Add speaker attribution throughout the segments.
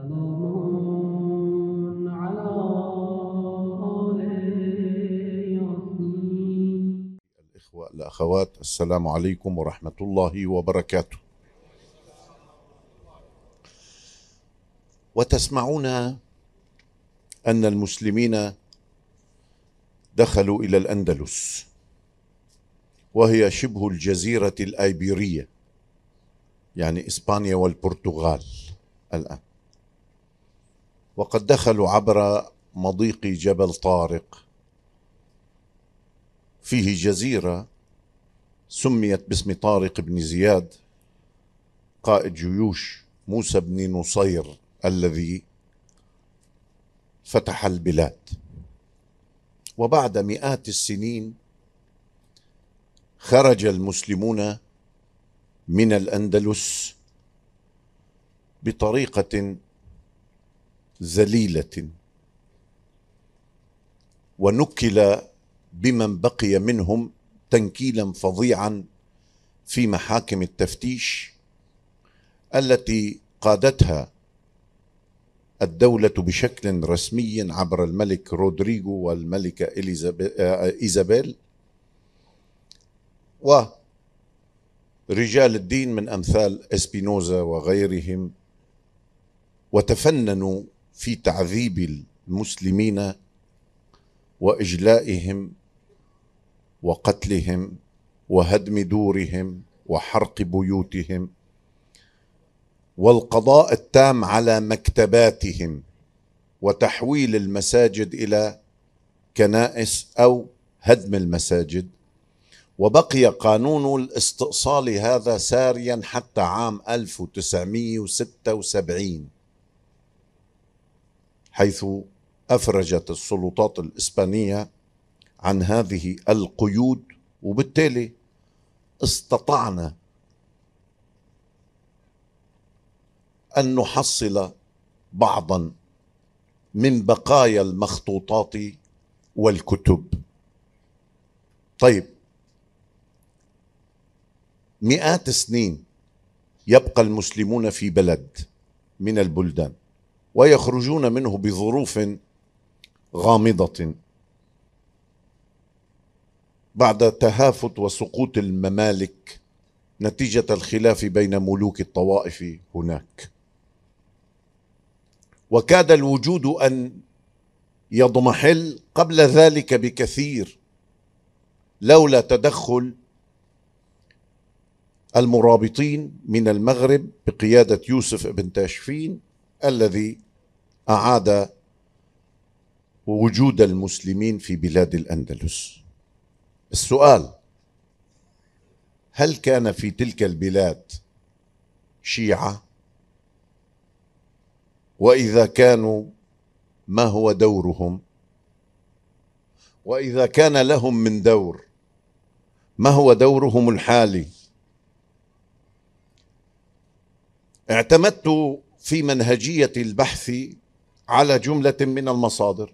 Speaker 1: الإخوة الأخوات السلام عليكم ورحمة الله وبركاته وتسمعون أن المسلمين دخلوا إلى الأندلس وهي شبه الجزيرة الأيبيرية يعني إسبانيا والبرتغال الآن وقد دخلوا عبر مضيق جبل طارق فيه جزيره سميت باسم طارق بن زياد قائد جيوش موسى بن نصير الذي فتح البلاد وبعد مئات السنين خرج المسلمون من الاندلس بطريقه ذليله ونكل بمن بقي منهم تنكيلا فظيعا في محاكم التفتيش التي قادتها الدولة بشكل رسمي عبر الملك رودريجو والملكة آه، إيزابيل ورجال الدين من أمثال إسبينوزا وغيرهم وتفننوا في تعذيب المسلمين واجلائهم وقتلهم وهدم دورهم وحرق بيوتهم والقضاء التام على مكتباتهم وتحويل المساجد الى كنائس او هدم المساجد وبقي قانون الاستئصال هذا ساريا حتى عام 1976 حيث افرجت السلطات الاسبانيه عن هذه القيود وبالتالي استطعنا ان نحصل بعضا من بقايا المخطوطات والكتب طيب مئات السنين يبقى المسلمون في بلد من البلدان ويخرجون منه بظروف غامضه بعد تهافت وسقوط الممالك نتيجه الخلاف بين ملوك الطوائف هناك وكاد الوجود ان يضمحل قبل ذلك بكثير لولا تدخل المرابطين من المغرب بقياده يوسف بن تاشفين الذي أعاد وجود المسلمين في بلاد الأندلس السؤال هل كان في تلك البلاد شيعة وإذا كانوا ما هو دورهم وإذا كان لهم من دور ما هو دورهم الحالي اعتمدت في منهجية البحث على جملة من المصادر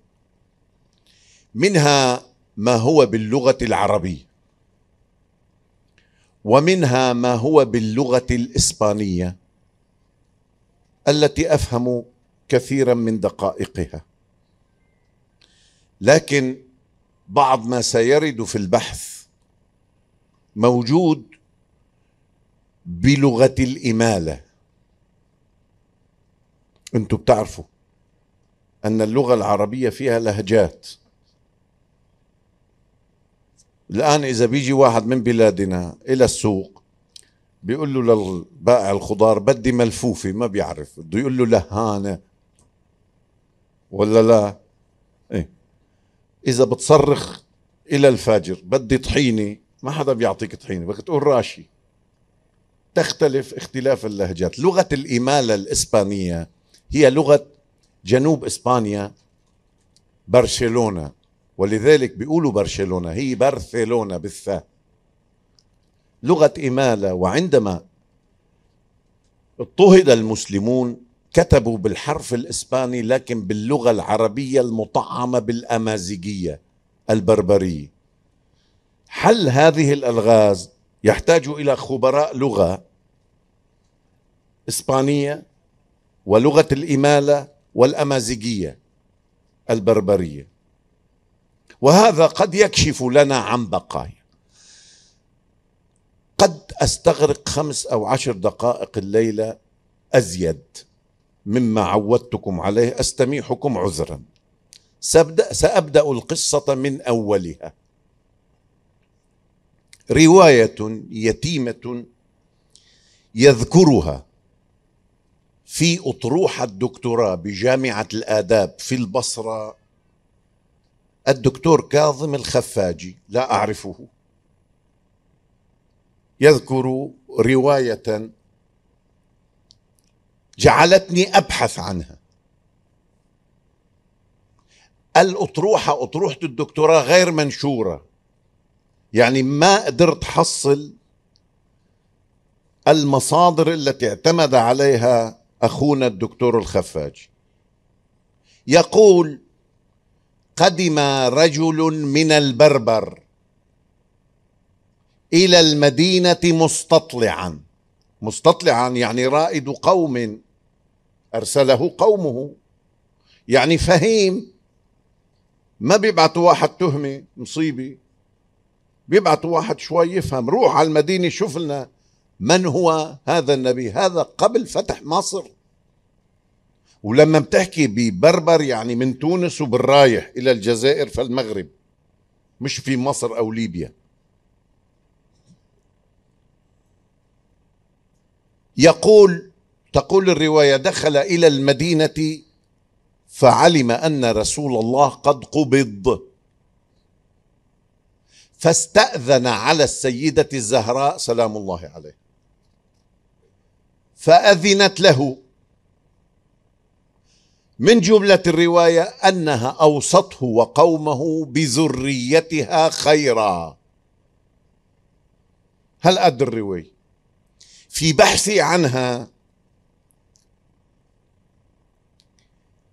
Speaker 1: منها ما هو باللغة العربية ومنها ما هو باللغة الإسبانية التي أفهم كثيرا من دقائقها لكن بعض ما سيرد في البحث موجود بلغة الإمالة أنتم بتعرفوا أن اللغة العربية فيها لهجات الآن إذا بيجي واحد من بلادنا إلى السوق بيقول له للبائع الخضار بدي ملفوفة ما بيعرف بده يقول له لهانة ولا لا إيه؟ إذا بتصرخ إلى الفاجر بدي طحينة ما حدا بيعطيك طحينة بدك تقول راشي تختلف اختلاف اللهجات لغة الإمالة الإسبانية هي لغة جنوب اسبانيا برشلونه ولذلك بيقولوا برشلونه هي برشلونه بالثاء لغه اماله وعندما اضطهد المسلمون كتبوا بالحرف الاسباني لكن باللغه العربيه المطعمه بالامازيغيه البربريه حل هذه الالغاز يحتاج الى خبراء لغه اسبانيه ولغه الاماله والأمازيغية البربرية وهذا قد يكشف لنا عن بقايا قد أستغرق خمس أو عشر دقائق الليلة أزيد مما عودتكم عليه أستميحكم عذرا سأبدأ, سأبدأ القصة من أولها رواية يتيمة يذكرها في أطروحة الدكتوراه بجامعة الآداب في البصرة الدكتور كاظم الخفاجي لا أعرفه يذكر رواية جعلتني أبحث عنها الأطروحة أطروحة الدكتوراه غير منشورة يعني ما قدرت حصل المصادر التي اعتمد عليها اخونا الدكتور الخفاج يقول قدم رجل من البربر الى المدينه مستطلعا مستطلعا يعني رائد قوم ارسله قومه يعني فهيم ما بيبعتوا واحد تهمه مصيبه بيبعتوا واحد شوي يفهم روح على المدينه شوف لنا من هو هذا النبي هذا قبل فتح مصر ولما بتحكي ببربر يعني من تونس وبالرايح إلى الجزائر فالمغرب مش في مصر أو ليبيا يقول تقول الرواية دخل إلى المدينة فعلم أن رسول الله قد قبض فاستأذن على السيدة الزهراء سلام الله عليه فأذنت له من جملة الرواية أنها أوصته وقومه بذريتها خيرا هل قد الرواية في بحثي عنها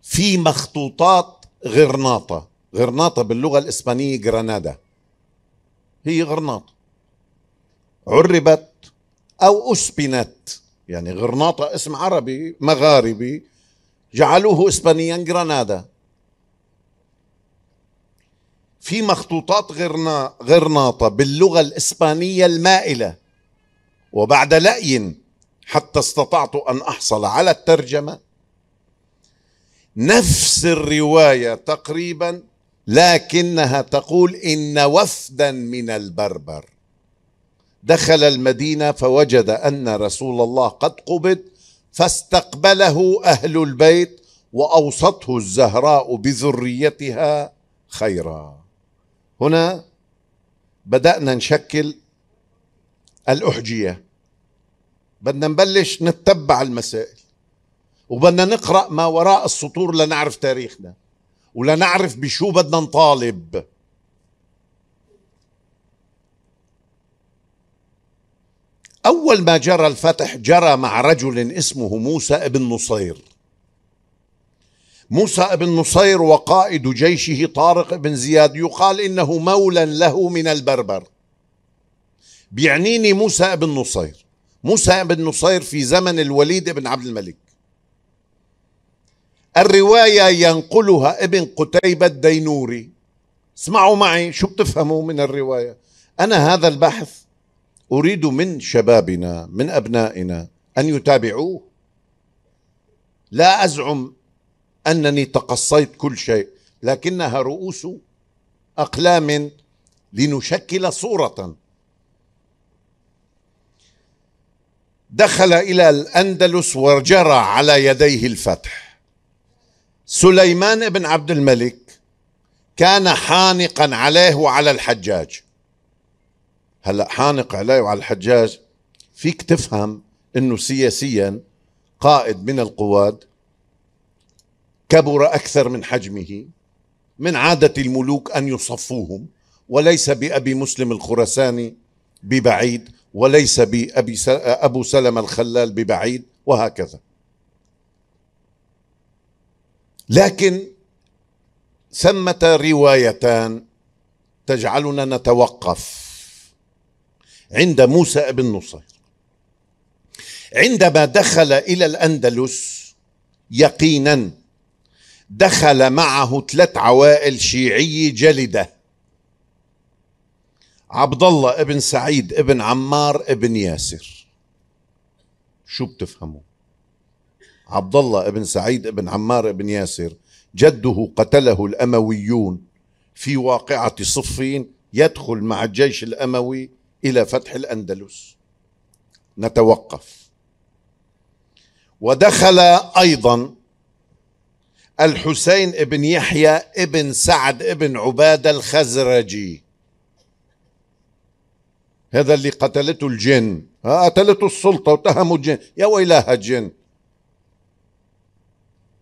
Speaker 1: في مخطوطات غرناطة غرناطة باللغة الإسبانية غرنادا هي غرناطة عربت أو أسبنت يعني غرناطة اسم عربي مغاربي جعلوه اسبانيا جرانادا في مخطوطات غرنا غرناطة باللغة الإسبانية المائلة وبعد لأي حتى استطعت أن أحصل على الترجمة نفس الرواية تقريبا لكنها تقول إن وفدا من البربر دخل المدينة فوجد أن رسول الله قد قبض فاستقبله أهل البيت وأوصته الزهراء بذريتها خيرا هنا بدأنا نشكل الأحجية بدنا نبلش نتبع المسائل وبدنا نقرأ ما وراء السطور لنعرف تاريخنا ولنعرف بشو بدنا نطالب أول ما جرى الفتح جرى مع رجل اسمه موسى ابن نصير موسى ابن نصير وقائد جيشه طارق بن زياد يقال إنه مولا له من البربر بيعنيني موسى ابن نصير موسى بن نصير في زمن الوليد بن عبد الملك الرواية ينقلها ابن قتيبة الدينوري اسمعوا معي شو بتفهموا من الرواية أنا هذا البحث اريد من شبابنا من ابنائنا ان يتابعوه لا ازعم انني تقصيت كل شيء لكنها رؤوس اقلام لنشكل صوره دخل الى الاندلس وجرى على يديه الفتح سليمان بن عبد الملك كان حانقا عليه وعلى الحجاج هلا حانق علي وعلى الحجاج فيك تفهم انه سياسيا قائد من القواد كبر اكثر من حجمه من عاده الملوك ان يصفوهم وليس بابي مسلم الخرساني ببعيد وليس بابي ابو سلمه الخلال ببعيد وهكذا لكن ثمه روايتان تجعلنا نتوقف عند موسى ابن نصير عندما دخل إلى الأندلس يقينا دخل معه ثلاث عوائل شيعية جلدة عبد الله ابن سعيد ابن عمار ابن ياسر شو بتفهموا عبد الله ابن سعيد ابن عمار ابن ياسر جده قتله الأمويون في واقعة صفين يدخل مع الجيش الأموي الى فتح الاندلس نتوقف ودخل ايضا الحسين ابن يحيى ابن سعد ابن عباده الخزرجي هذا اللي قتلته الجن قتلته السلطة واتهموا الجن يا ويلها الجن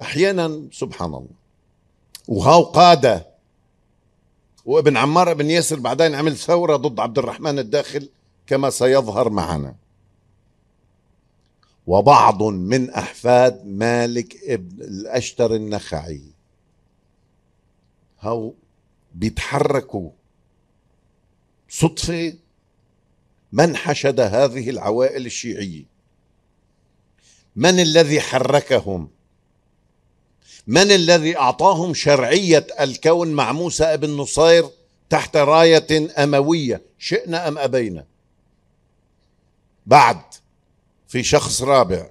Speaker 1: أحيانا سبحان الله وهاو قادة وابن عمار بن ياسر بعدين عمل ثورة ضد عبد الرحمن الداخل كما سيظهر معنا وبعض من أحفاد مالك ابن الأشتر النخعي هو بيتحركوا صدفة من حشد هذه العوائل الشيعية من الذي حركهم من الذي أعطاهم شرعية الكون مع موسى ابن نصير تحت راية أموية شئنا أم أبينا بعد في شخص رابع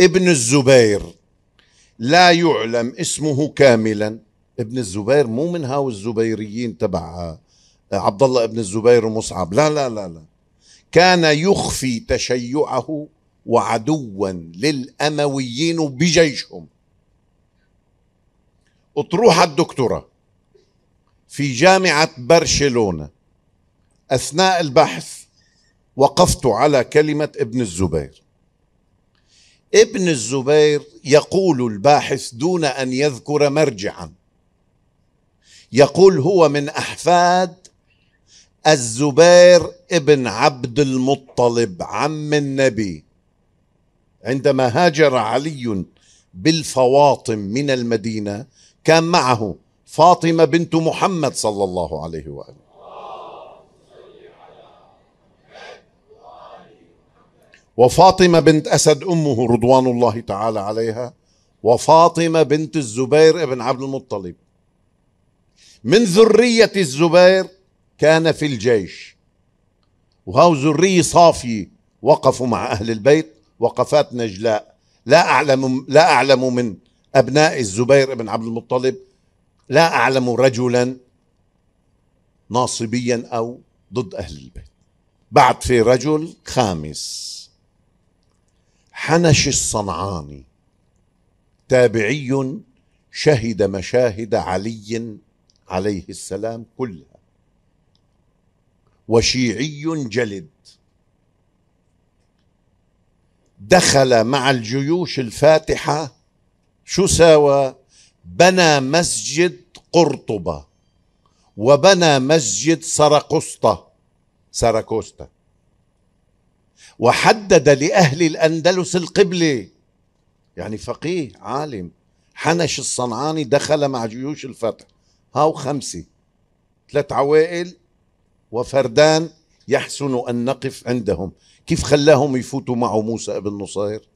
Speaker 1: ابن الزبير لا يعلم اسمه كاملا ابن الزبير مو من هاو الزبيريين تبع آه، عبد الله ابن الزبير ومصعب لا لا لا لا كان يخفي تشيعه وعدوا للأمويين بجيشهم اطروحة الدكتوراه في جامعة برشلونة أثناء البحث وقفت على كلمة ابن الزبير ابن الزبير يقول الباحث دون أن يذكر مرجعا يقول هو من أحفاد الزبير ابن عبد المطلب عم النبي عندما هاجر علي بالفواطم من المدينة كان معه فاطمة بنت محمد صلى الله عليه وآله وفاطمة بنت أسد أمه رضوان الله تعالى عليها وفاطمة بنت الزبير ابن عبد المطلب من ذرية الزبير كان في الجيش وهو ذرية صافية وقفوا مع أهل البيت وقفات نجلاء لا أعلم, لا أعلم من أبناء الزبير بن عبد المطلب لا أعلم رجلا ناصبيا أو ضد أهل البيت بعد في رجل خامس حنش الصنعاني تابعي شهد مشاهد علي عليه السلام كلها وشيعي جلد دخل مع الجيوش الفاتحه شو ساوى بنى مسجد قرطبة وبنى مسجد سرقسطة سرقسطة وحدد لأهل الأندلس القبلة يعني فقيه عالم حنش الصنعاني دخل مع جيوش الفتح هاو خمسة ثلاث عوائل وفردان يحسن أن نقف عندهم كيف خلاهم يفوتوا معه موسى ابن نصير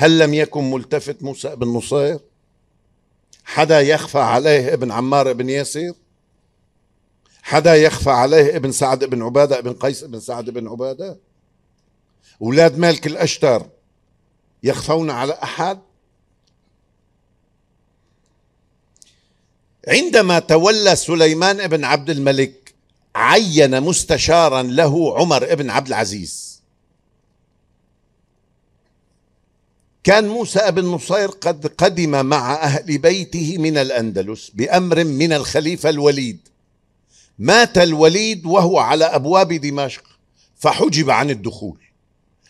Speaker 1: هل لم يكن ملتفت موسى بن نصير حدا يخفى عليه ابن عمار بن ياسر حدا يخفى عليه ابن سعد بن عبادة ابن قيس بن سعد بن عبادة أولاد مالك الأشتر يخفون على أحد عندما تولى سليمان بن عبد الملك عين مستشارا له عمر بن عبد العزيز كان موسى ابن نصير قد قدم مع أهل بيته من الأندلس بأمر من الخليفة الوليد مات الوليد وهو على أبواب دمشق فحجب عن الدخول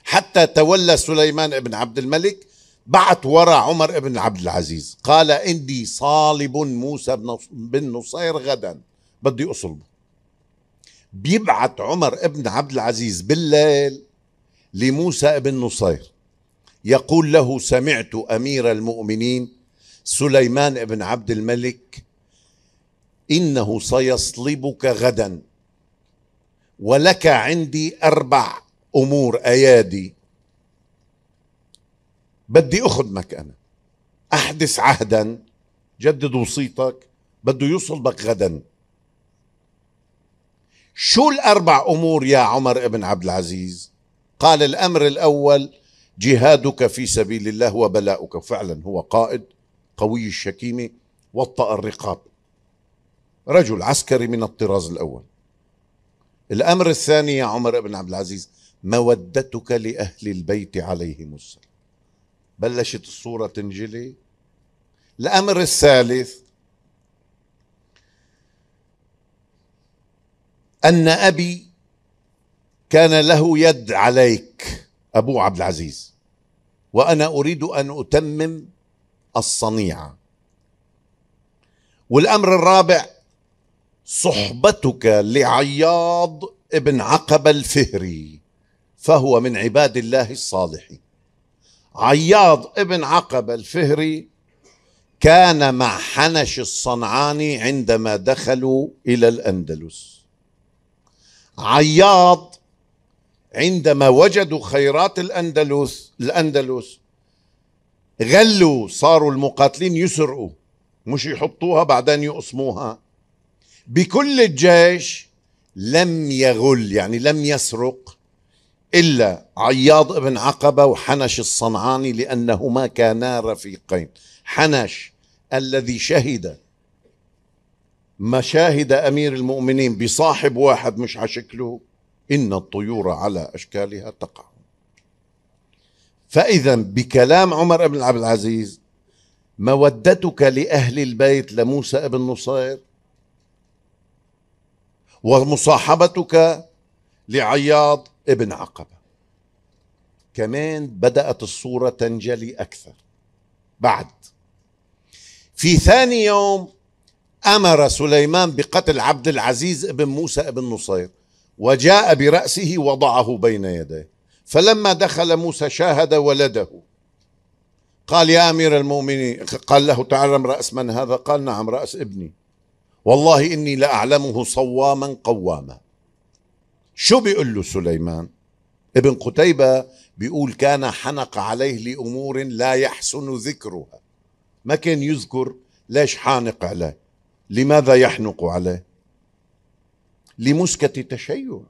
Speaker 1: حتى تولى سليمان بن عبد الملك بعت وراء عمر بن عبد العزيز قال إني صالب موسى بن نصير غدا بدي أصلبه بيبعت عمر بن عبد العزيز بالليل لموسى بن نصير يقول له سمعت امير المؤمنين سليمان بن عبد الملك انه سيصلبك غدا ولك عندي اربع امور ايادي بدي اخدمك انا احدث عهدا جدد وصيتك بده يصلبك غدا شو الاربع امور يا عمر بن عبد العزيز قال الامر الاول جهادك في سبيل الله وبلاؤك فعلا هو قائد قوي الشكيمة وطأ الرقاب رجل عسكري من الطراز الأول الأمر الثاني يا عمر بن عبد العزيز مودتك لأهل البيت عليهم السلام بلشت الصورة تنجلي الأمر الثالث أن أبي كان له يد عليك أبو عبد العزيز وأنا أريد أن أتمم الصنيعة والأمر الرابع صحبتك لعياض ابن عقبة الفهري فهو من عباد الله الصالحين عياض ابن عقبة الفهري كان مع حنش الصنعاني عندما دخلوا إلى الأندلس عياض عندما وجدوا خيرات الأندلس الأندلس غلوا صاروا المقاتلين يسرقوا مش يحطوها بعدين يقسموها بكل الجيش لم يغل يعني لم يسرق إلا عياض بن عقبة وحنش الصنعاني لأنهما كانا رفيقين حنش الذي شهد مشاهد أمير المؤمنين بصاحب واحد مش شكله إن الطيور على أشكالها تقع فإذا بكلام عمر بن عبد العزيز مودتك لأهل البيت لموسى بن نصير ومصاحبتك لعياض ابن عقبة كمان بدأت الصورة تنجلي أكثر بعد في ثاني يوم أمر سليمان بقتل عبد العزيز ابن موسى ابن نصير وجاء برأسه وضعه بين يديه فلما دخل موسى شاهد ولده قال يا أمير المؤمنين قال له تعلم رأس من هذا قال نعم رأس ابني والله إني لأعلمه صواما قواما شو بيقول له سليمان ابن قتيبة بيقول كان حنق عليه لأمور لا يحسن ذكرها ما كان يذكر ليش حانق عليه لماذا يحنق عليه لمسكة التشيع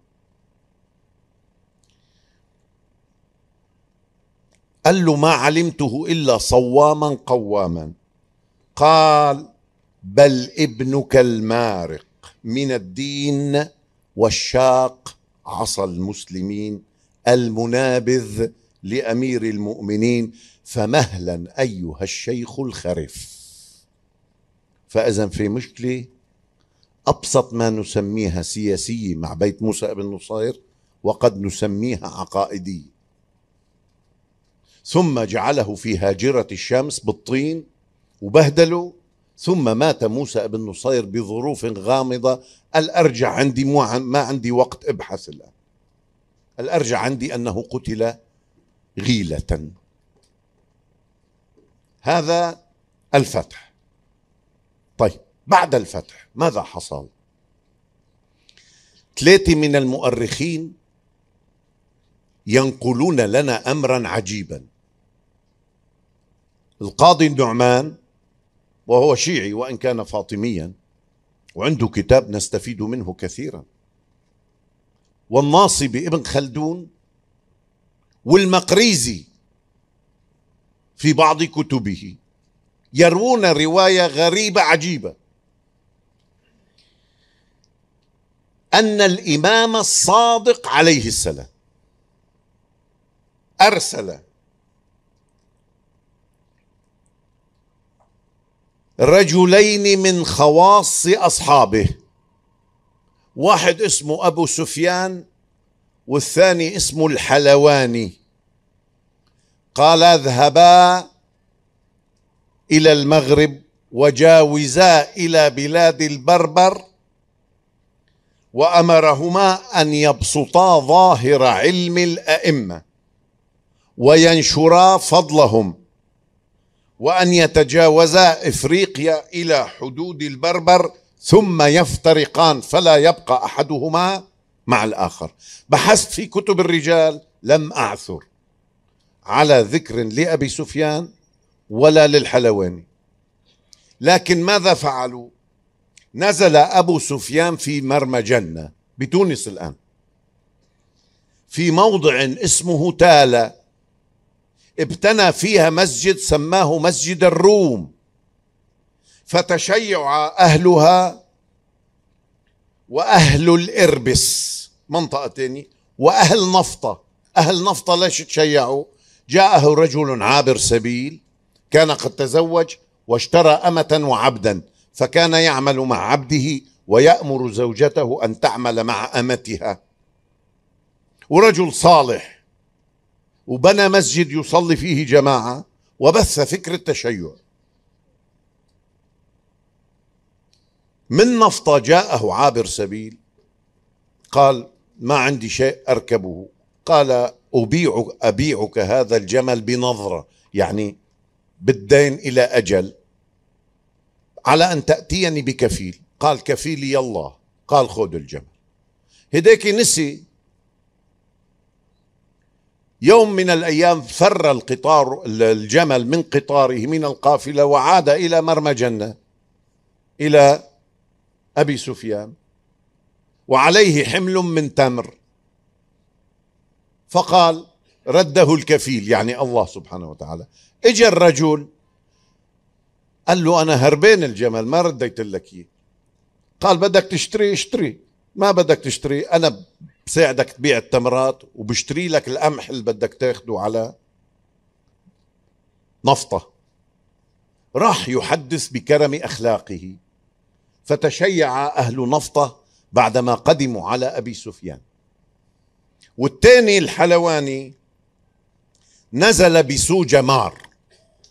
Speaker 1: قال له ما علمته إلا صواما قواما قال بل ابنك المارق من الدين والشاق عصى المسلمين المنابذ لأمير المؤمنين فمهلا أيها الشيخ الخرف فإذا في مشكلة أبسط ما نسميها سياسية مع بيت موسى ابن نصير وقد نسميها عقائدية ثم جعله في هاجرة الشمس بالطين وبهدله ثم مات موسى ابن نصير بظروف غامضة الأرجع عندي ما عندي وقت ابحث الآن الأرجع عندي أنه قتل غيلة هذا الفتح طيب بعد الفتح ماذا حصل ثلاثه من المؤرخين ينقلون لنا امرا عجيبا القاضي النعمان وهو شيعي وان كان فاطميا وعنده كتاب نستفيد منه كثيرا والناصب ابن خلدون والمقريزي في بعض كتبه يروون روايه غريبه عجيبه أن الإمام الصادق عليه السلام أرسل رجلين من خواص أصحابه واحد اسمه أبو سفيان والثاني اسمه الحلواني قال اذهبا إلى المغرب وجاوزا إلى بلاد البربر وامرهما ان يبسطا ظاهر علم الائمه وينشرا فضلهم وان يتجاوزا افريقيا الى حدود البربر ثم يفترقان فلا يبقى احدهما مع الاخر بحثت في كتب الرجال لم اعثر على ذكر لابي سفيان ولا للحلواني لكن ماذا فعلوا نزل أبو سفيان في مرمى جنة بتونس الآن في موضع اسمه تالا ابتنى فيها مسجد سماه مسجد الروم فتشيع أهلها وأهل الإربس منطقة تانية وأهل نفطة أهل نفطة ليش تشيعوا جاءه رجل عابر سبيل كان قد تزوج واشترى أمة وعبدا فكان يعمل مع عبده ويأمر زوجته أن تعمل مع أمتها ورجل صالح وبنى مسجد يصلي فيه جماعة وبث فكر التشيع من نفطة جاءه عابر سبيل قال ما عندي شيء أركبه قال أبيع أبيعك هذا الجمل بنظرة يعني بالدين إلى أجل على أن تأتيني بكفيل قال كفيلي الله قال خذ الجمل هديك نسي يوم من الأيام فر القطار الجمل من قطاره من القافلة وعاد إلى مرمى جنة إلى أبي سفيان وعليه حمل من تمر فقال رده الكفيل يعني الله سبحانه وتعالى اجى الرجل قال له أنا هربان الجمل ما رديت لك إياه قال بدك تشتري اشتري ما بدك تشتري أنا بساعدك تبيع التمرات وبشتري لك القمح اللي بدك تاخده على نفطة راح يحدث بكرم أخلاقه فتشيع أهل نفطة بعدما قدموا على أبي سفيان والتاني الحلواني نزل بسوجة مار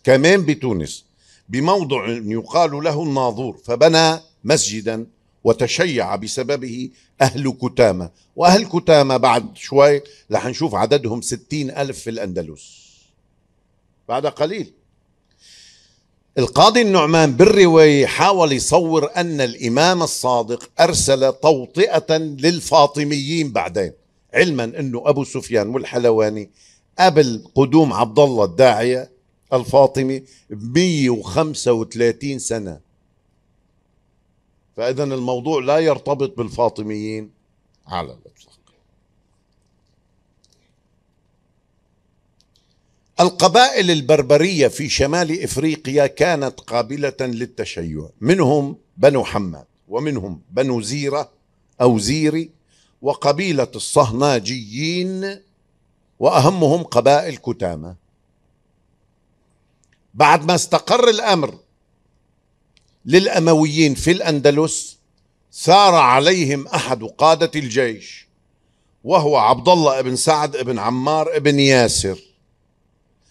Speaker 1: كمان بتونس بموضع يقال له الناظور فبنى مسجدا وتشيع بسببه أهل كتامة وأهل كتامة بعد شوي رح نشوف عددهم ستين ألف في الأندلس بعد قليل القاضي النعمان بالرواية حاول يصور أن الإمام الصادق أرسل توطئة للفاطميين بعدين علما أنه أبو سفيان والحلواني قبل قدوم عبد الله الداعية الفاطمي ب 135 سنة فإذا الموضوع لا يرتبط بالفاطميين على الإطلاق القبائل البربرية في شمال إفريقيا كانت قابلة للتشيع منهم بنو حماد ومنهم بنو زيرة أو زيري وقبيلة الصهناجيين وأهمهم قبائل كتامة بعد ما استقر الأمر للأمويين في الأندلس ثار عليهم أحد قادة الجيش وهو عبد الله بن سعد بن عمار بن ياسر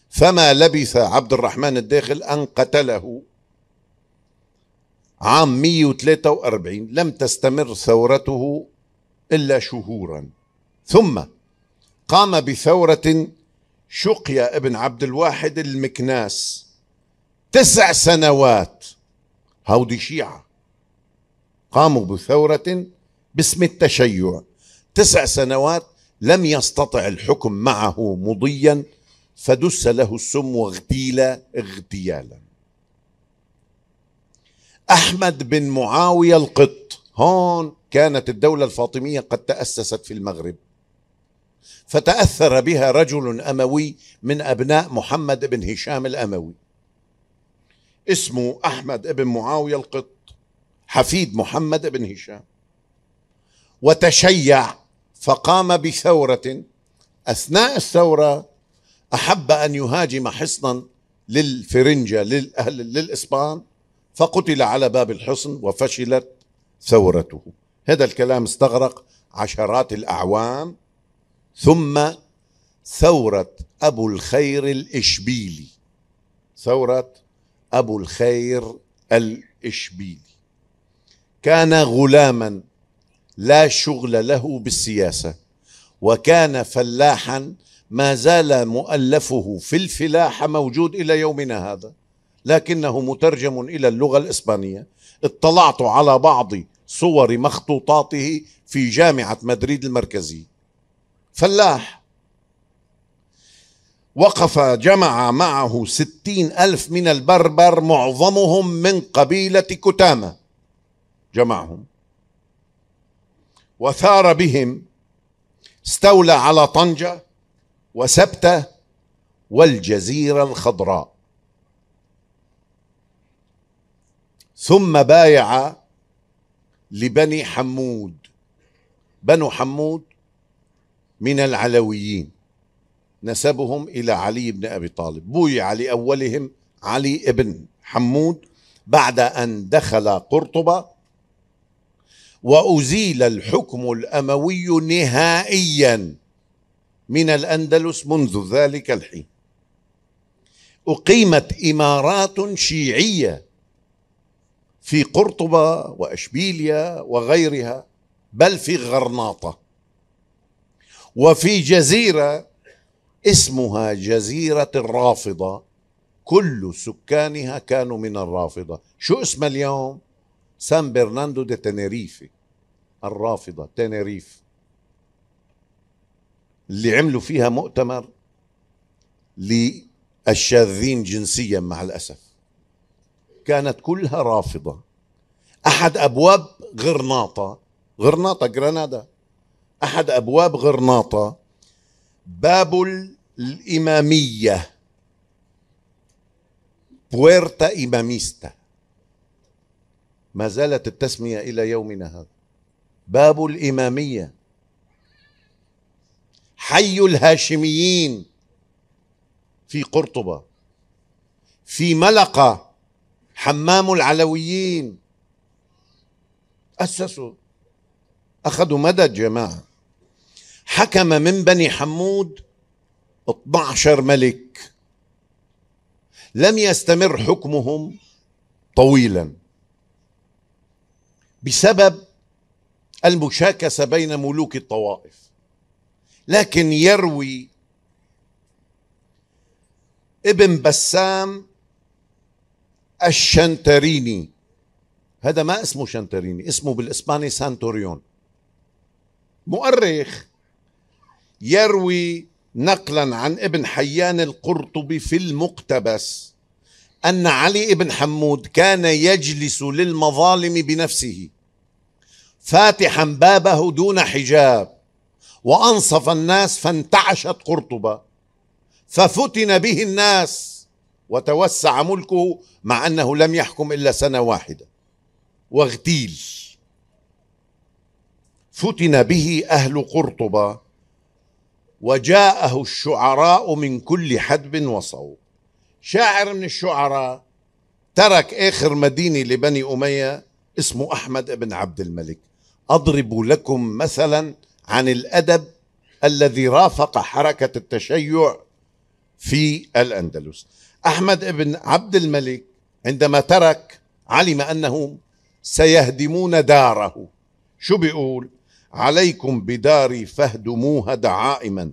Speaker 1: فما لبث عبد الرحمن الداخل أن قتله عام 143 لم تستمر ثورته إلا شهورا ثم قام بثورة شقيا ابن عبد الواحد المكناس تسع سنوات هودي شيعة قاموا بثورة باسم التشيع تسع سنوات لم يستطع الحكم معه مضيا فدس له السم واغتيل اغتيالا أحمد بن معاوية القط هون كانت الدولة الفاطمية قد تأسست في المغرب فتأثر بها رجل أموي من أبناء محمد بن هشام الأموي اسمه أحمد بن معاوية القط حفيد محمد بن هشام وتشيع فقام بثورة أثناء الثورة أحب أن يهاجم حصنا للفرنجة للأهل للإسبان فقتل على باب الحصن وفشلت ثورته هذا الكلام استغرق عشرات الأعوام ثم ثورة أبو الخير الإشبيلي ثورة أبو الخير الإشبيلي كان غلاما لا شغل له بالسياسة وكان فلاحا ما زال مؤلفه في الفلاحة موجود إلى يومنا هذا لكنه مترجم إلى اللغة الإسبانية اطلعت على بعض صور مخطوطاته في جامعة مدريد المركزي فلاح وقف جمع معه ستين ألف من البربر معظمهم من قبيلة كتامة جمعهم وثار بهم استولى على طنجة وسبتة والجزيرة الخضراء ثم بايع لبني حمود بنو حمود من العلويين نسبهم إلى علي بن أبي طالب بويع لأولهم علي بن حمود بعد أن دخل قرطبة وأزيل الحكم الأموي نهائيا من الأندلس منذ ذلك الحين أقيمت إمارات شيعية في قرطبة واشبيليا وغيرها بل في غرناطة وفي جزيرة اسمها جزيرة الرافضة كل سكانها كانوا من الرافضة شو اسمها اليوم؟ سان برناندو دي تنريفي الرافضة تنريف اللي عملوا فيها مؤتمر للشاذين جنسيا مع الأسف كانت كلها رافضة أحد أبواب غرناطة غرناطة جرانادا أحد أبواب غرناطة باب الإمامية بويرتا إماميستا ما زالت التسمية إلى يومنا هذا باب الإمامية حي الهاشميين في قرطبة في ملقة حمام العلويين أسسوا أخذوا مدد جماعة حكم من بني حمود 12 ملك لم يستمر حكمهم طويلا بسبب المشاكسه بين ملوك الطوائف لكن يروي ابن بسام الشنتريني هذا ما اسمه شنتريني اسمه بالاسباني سانتوريون مؤرخ يروي نقلا عن ابن حيان القرطبي في المقتبس أن علي بن حمود كان يجلس للمظالم بنفسه فاتحا بابه دون حجاب وأنصف الناس فانتعشت قرطبة ففتن به الناس وتوسع ملكه مع أنه لم يحكم إلا سنة واحدة واغتيل فتن به أهل قرطبة وجاءه الشعراء من كل حدب وصوب شاعر من الشعراء ترك آخر مدينة لبني أمية اسمه أحمد بن عبد الملك أضرب لكم مثلا عن الأدب الذي رافق حركة التشيع في الأندلس أحمد بن عبد الملك عندما ترك علم أنهم سيهدمون داره شو بيقول عليكم بداري فاهدموها دعائما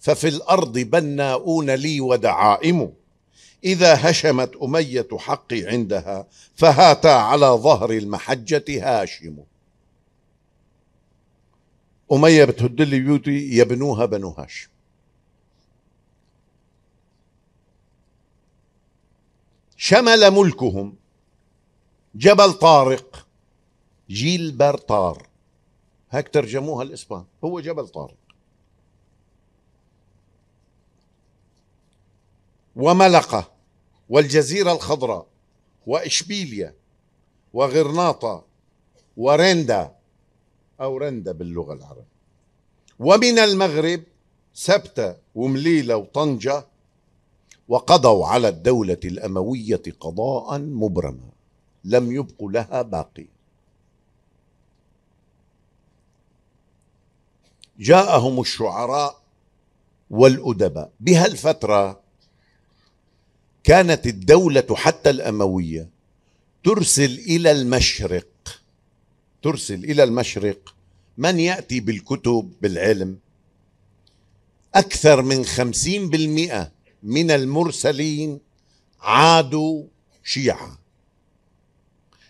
Speaker 1: ففي الأرض بناؤون لي ودعائم إذا هشمت أمية حقي عندها فهاتا على ظهر المحجة هاشم أمية بتهد لي بيوتي يبنوها بنو هاشم شمل ملكهم جبل طارق جيلبر طارق هيك ترجموها الاسبان هو جبل طارق وملقه والجزيره الخضراء واشبيليا وغرناطه ورندا او رندا باللغه العربيه ومن المغرب سبتة ومليلة وطنجة وقضوا على الدولة الأموية قضاء مبرما لم يبق لها باقي جاءهم الشعراء والأدباء بهالفترة كانت الدولة حتى الأموية ترسل إلى المشرق ترسل إلى المشرق من يأتي بالكتب بالعلم أكثر من خمسين بالمئة من المرسلين عادوا شيعة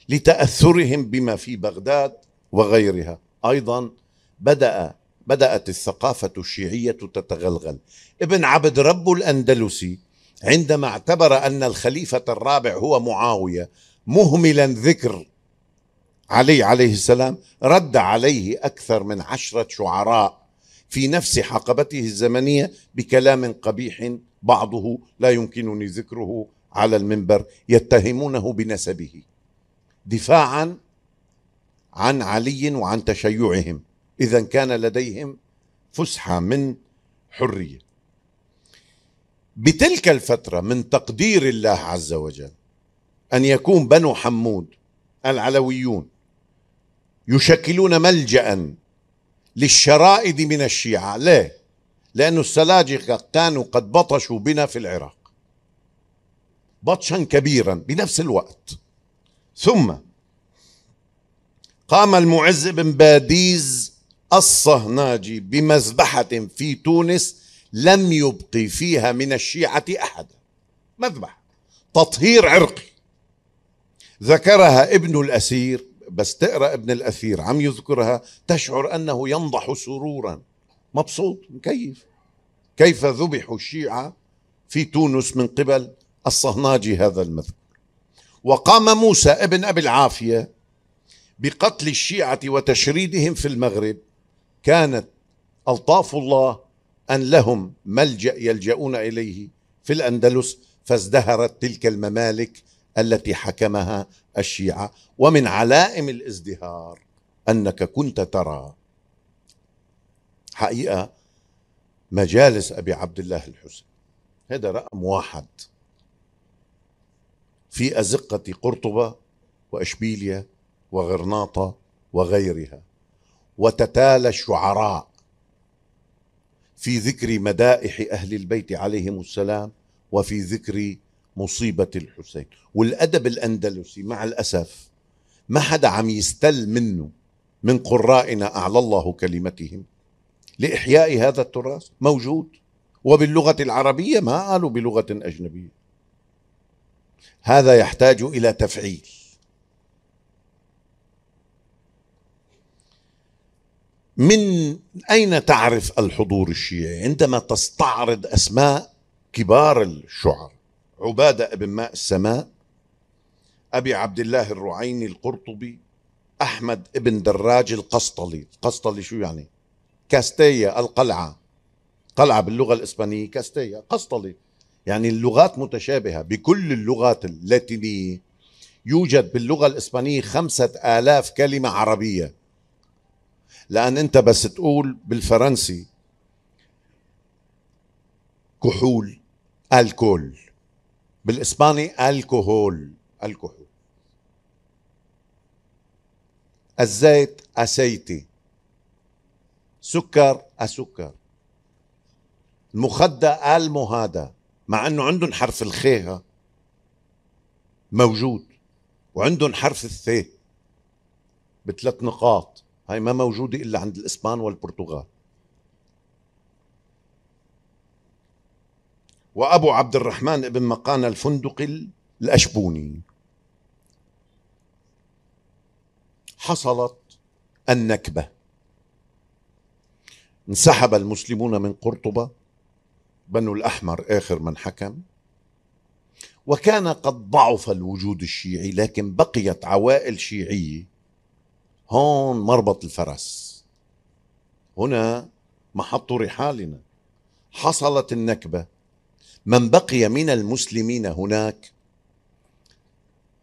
Speaker 1: لتأثرهم بما في بغداد وغيرها أيضا بدأ بدأت الثقافة الشيعية تتغلغل ابن عبد رب الأندلسي عندما اعتبر أن الخليفة الرابع هو معاوية مهملا ذكر علي عليه السلام رد عليه أكثر من عشرة شعراء في نفس حقبته الزمنية بكلام قبيح بعضه لا يمكنني ذكره على المنبر يتهمونه بنسبه دفاعا عن علي وعن تشيعهم إذا كان لديهم فسحة من حرية بتلك الفترة من تقدير الله عز وجل أن يكون بنو حمود العلويون يشكلون ملجأ للشرائد من الشيعة ليه؟ لأن السلاجقة كانوا قد بطشوا بنا في العراق بطشا كبيرا بنفس الوقت ثم قام المعز بن باديز الصهناجي ناجي بمذبحة في تونس لم يبقي فيها من الشيعة أحدا مذبحة تطهير عرقي ذكرها ابن الأسير بس تقرأ ابن الأثير عم يذكرها تشعر أنه ينضح سرورا مبسوط مكيف كيف ذبحوا الشيعة في تونس من قبل الصهناجي هذا المذكور وقام موسى ابن أبي العافية بقتل الشيعة وتشريدهم في المغرب كانت ألطاف الله أن لهم ملجأ يلجؤون إليه في الأندلس فازدهرت تلك الممالك التي حكمها الشيعة ومن علائم الازدهار أنك كنت ترى حقيقة مجالس أبي عبد الله الحسين هذا رقم واحد في أزقة قرطبة وأشبيلية وغرناطة وغيرها وتتالى الشعراء في ذكر مدائح اهل البيت عليهم السلام وفي ذكر مصيبه الحسين والادب الاندلسي مع الاسف ما حدا عم يستل منه من قرائنا اعلى الله كلمتهم لاحياء هذا التراث موجود وباللغه العربيه ما قالوا بلغه اجنبيه هذا يحتاج الى تفعيل من أين تعرف الحضور الشيعي عندما تستعرض أسماء كبار الشعر عبادة بن ماء السماء أبي عبد الله الرعيني القرطبي أحمد ابن دراج القسطلي القسطلي شو يعني كاستيا القلعة قلعة باللغة الإسبانية كاستيا قسطلي يعني اللغات متشابهة بكل اللغات اللاتينية يوجد باللغة الإسبانية خمسة آلاف كلمة عربية لأن أنت بس تقول بالفرنسي كحول الكول بالإسباني الكهول الكحول الزيت أسيتي سكر أسكر المخدة المهادى مع أنه عندهم حرف الخيها موجود وعندهم حرف الثي بثلاث نقاط هاي ما موجودة إلا عند الإسبان والبرتغال وأبو عبد الرحمن بن مقان الفندق الأشبوني حصلت النكبة انسحب المسلمون من قرطبة بنو الأحمر آخر من حكم وكان قد ضعف الوجود الشيعي لكن بقيت عوائل شيعية هون مربط الفرس هنا محط رحالنا حصلت النكبه من بقي من المسلمين هناك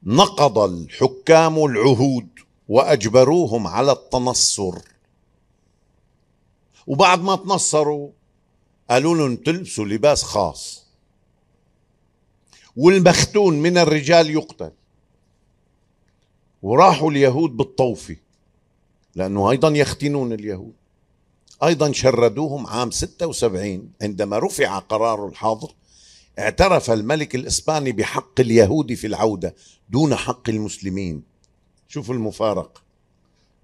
Speaker 1: نقض الحكام العهود واجبروهم على التنصر وبعد ما تنصروا قالوا لهم تلبسوا لباس خاص والمختون من الرجال يقتل وراحوا اليهود بالطوفي لأنه أيضا يختنون اليهود أيضا شردوهم عام 76 عندما رفع قرار الحظر اعترف الملك الإسباني بحق اليهود في العودة دون حق المسلمين شوفوا المفارقة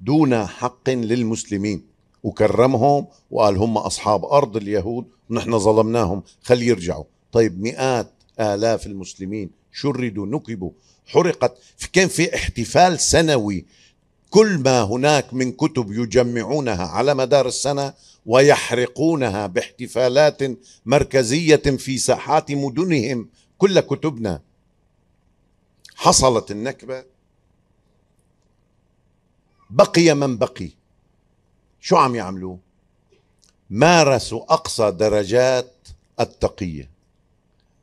Speaker 1: دون حق للمسلمين وكرمهم وقال هم أصحاب أرض اليهود ونحن ظلمناهم خلي يرجعوا طيب مئات آلاف المسلمين شردوا نكبوا حرقت كان في احتفال سنوي كل ما هناك من كتب يجمعونها على مدار السنه ويحرقونها باحتفالات مركزيه في ساحات مدنهم كل كتبنا حصلت النكبه بقي من بقي شو عم يعملوا مارسوا اقصى درجات التقيه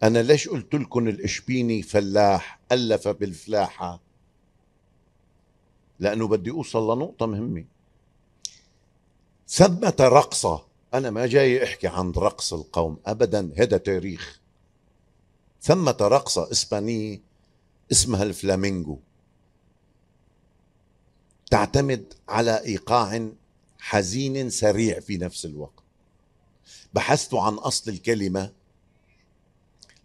Speaker 1: انا ليش قلت لكم الاشبيني فلاح الف بالفلاحه لأنه بدي أوصل لنقطة مهمة ثمة رقصة أنا ما جاي أحكي عن رقص القوم أبدا هذا تاريخ ثمة رقصة إسبانية اسمها الفلامينجو تعتمد على ايقاع حزين سريع في نفس الوقت بحثت عن اصل الكلمه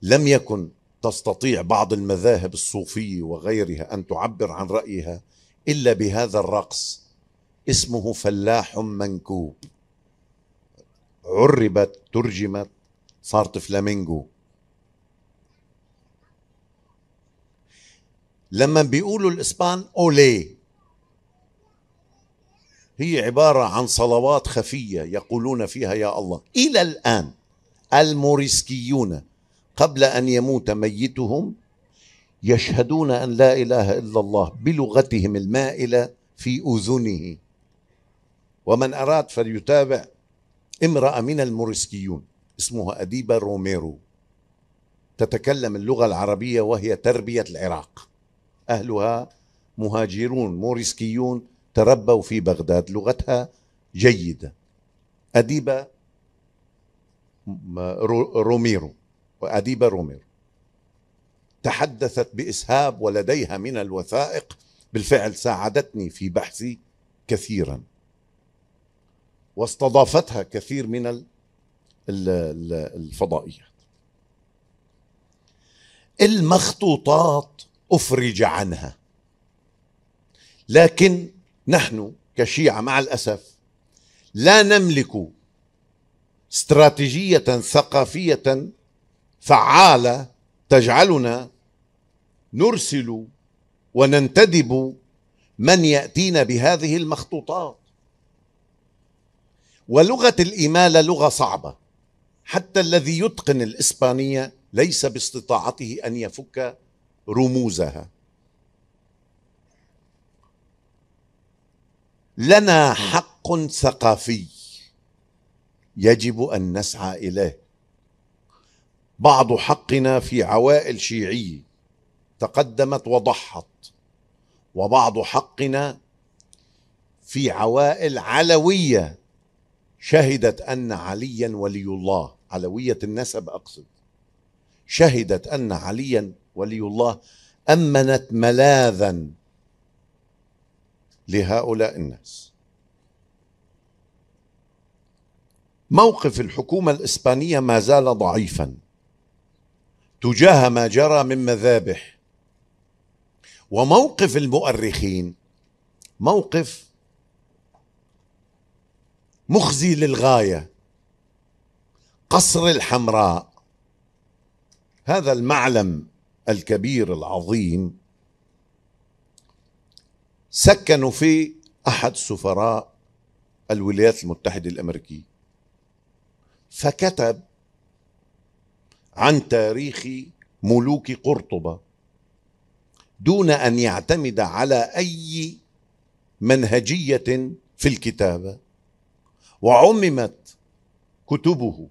Speaker 1: لم يكن تستطيع بعض المذاهب الصوفيه وغيرها ان تعبر عن رايها إلا بهذا الرقص اسمه فلاح منكوب عربت ترجمت صارت فلامينجو لما بيقولوا الإسبان أولي هي عبارة عن صلوات خفية يقولون فيها يا الله إلى الآن الموريسكيون قبل أن يموت ميتهم يشهدون ان لا اله الا الله بلغتهم المائله في اذنه ومن اراد فليتابع امراه من الموريسكيون اسمها اديبه روميرو تتكلم اللغه العربيه وهي تربيه العراق اهلها مهاجرون موريسكيون تربوا في بغداد لغتها جيده اديبه روميرو واديبه روميرو تحدثت باسهاب ولديها من الوثائق بالفعل ساعدتني في بحثي كثيرا واستضافتها كثير من الفضائيات المخطوطات افرج عنها لكن نحن كشيعه مع الاسف لا نملك استراتيجيه ثقافيه فعاله تجعلنا نرسل وننتدب من ياتينا بهذه المخطوطات ولغه الاماله لغه صعبه حتى الذي يتقن الاسبانيه ليس باستطاعته ان يفك رموزها لنا حق ثقافي يجب ان نسعى اليه بعض حقنا في عوائل شيعيه تقدمت وضحت وبعض حقنا في عوائل علويه شهدت ان عليا ولي الله علويه النسب اقصد شهدت ان عليا ولي الله امنت ملاذا لهؤلاء الناس موقف الحكومه الاسبانيه ما زال ضعيفا تجاه ما جرى من مذابح وموقف المؤرخين موقف مخزي للغايه قصر الحمراء هذا المعلم الكبير العظيم سكنوا فيه احد سفراء الولايات المتحده الامريكيه فكتب عن تاريخ ملوك قرطبه دون ان يعتمد على اي منهجيه في الكتابه وعممت كتبه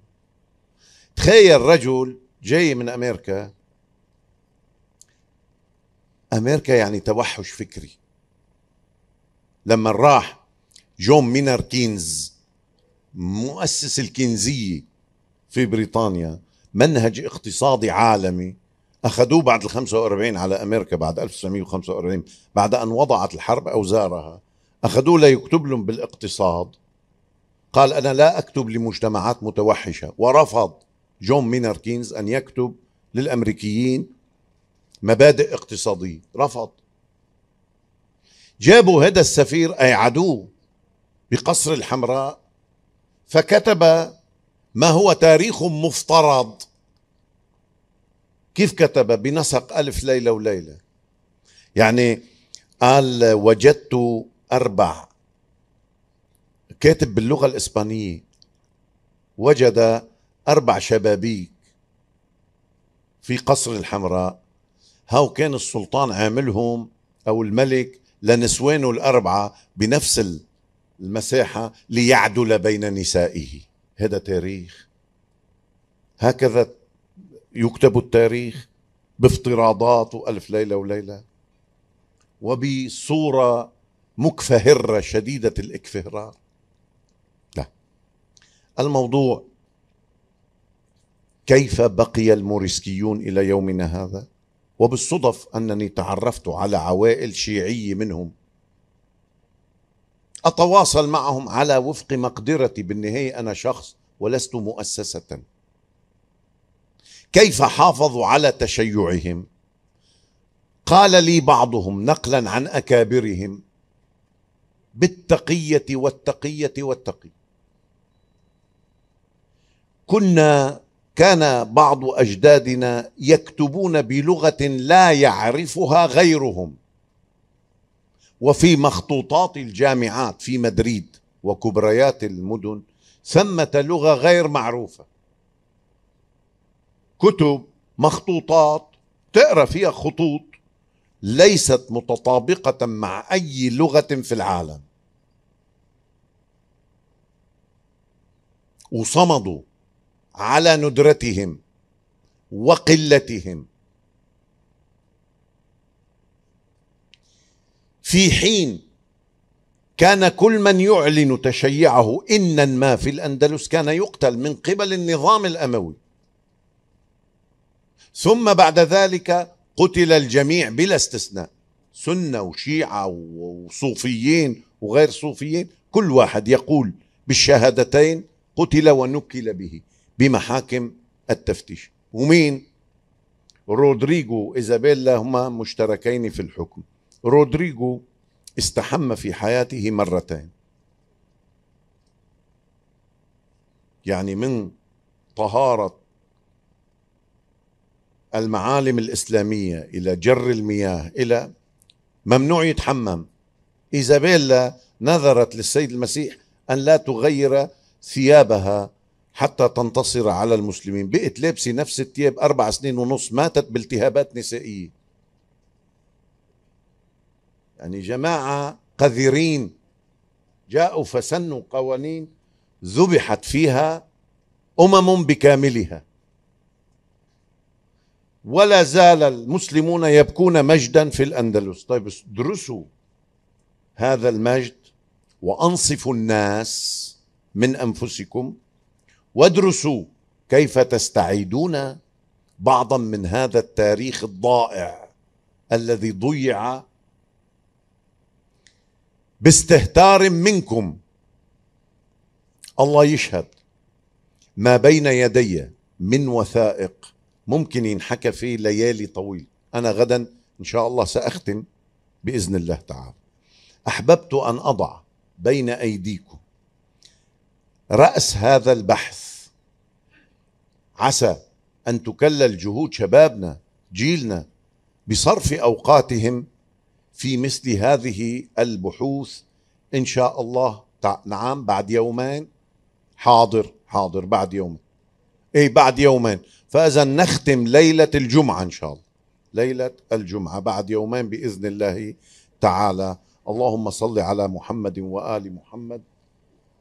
Speaker 1: تخيل رجل جاي من امريكا امريكا يعني توحش فكري لما راح جون مينر كينز مؤسس الكنزيه في بريطانيا منهج اقتصادي عالمي أخذوه بعد ال 45 على أمريكا بعد 1945 بعد أن وضعت الحرب أوزارها أخذوه ليكتب لهم بالاقتصاد قال أنا لا أكتب لمجتمعات متوحشة ورفض جون مينر كينز أن يكتب للأمريكيين مبادئ اقتصادية رفض جابوا هذا السفير أي عدو بقصر الحمراء فكتب ما هو تاريخ مفترض كيف كتب بنسق ألف ليلة وليلة يعني قال وجدت أربع كاتب باللغة الإسبانية وجد أربع شبابيك في قصر الحمراء هاو كان السلطان عاملهم أو الملك لنسوانه الأربعة بنفس المساحة ليعدل بين نسائه هذا تاريخ هكذا يكتب التاريخ بافتراضات وألف ليلة وليلة وبصورة مكفهرة شديدة الإكفهرار لا الموضوع كيف بقي الموريسكيون إلى يومنا هذا وبالصدف أنني تعرفت على عوائل شيعية منهم أتواصل معهم على وفق مقدرتي بالنهاية أنا شخص ولست مؤسسة كيف حافظوا على تشيعهم قال لي بعضهم نقلا عن اكابرهم بالتقيه والتقيه والتقي كنا كان بعض اجدادنا يكتبون بلغه لا يعرفها غيرهم وفي مخطوطات الجامعات في مدريد وكبريات المدن ثمه لغه غير معروفه كتب مخطوطات تقرا فيها خطوط ليست متطابقة مع أي لغة في العالم وصمدوا على ندرتهم وقلتهم في حين كان كل من يعلن تشيعه إنا ما في الأندلس كان يقتل من قبل النظام الأموي ثم بعد ذلك قتل الجميع بلا استثناء سنة وشيعة وصوفيين وغير صوفيين كل واحد يقول بالشهادتين قتل ونكل به بمحاكم التفتيش ومين رودريجو إيزابيلا هما مشتركين في الحكم رودريجو استحم في حياته مرتين يعني من طهارة المعالم الإسلامية إلى جر المياه إلى ممنوع يتحمم إيزابيلا نذرت للسيد المسيح أن لا تغير ثيابها حتى تنتصر على المسلمين بقت لابسة نفس الثياب أربع سنين ونص ماتت بالتهابات نسائية يعني جماعة قذرين جاءوا فسنوا قوانين ذبحت فيها أمم بكاملها ولا زال المسلمون يبكون مجدا في الأندلس طيب ادرسوا هذا المجد وأنصفوا الناس من أنفسكم وادرسوا كيف تستعيدون بعضا من هذا التاريخ الضائع الذي ضيع باستهتار منكم الله يشهد ما بين يدي من وثائق ممكن ينحكى فيه ليالي طويلة أنا غدا إن شاء الله سأختم بإذن الله تعالى أحببت أن أضع بين أيديكم رأس هذا البحث عسى أن تكلل جهود شبابنا جيلنا بصرف أوقاتهم في مثل هذه البحوث إن شاء الله نعم بعد يومين حاضر حاضر بعد يومين ايه بعد يومين فاذا نختم ليله الجمعه ان شاء الله ليله الجمعه بعد يومين باذن الله تعالى اللهم صل على محمد وال محمد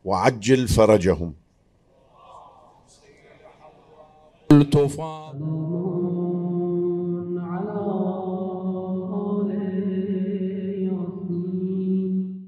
Speaker 1: وعجل فرجهم الطوفان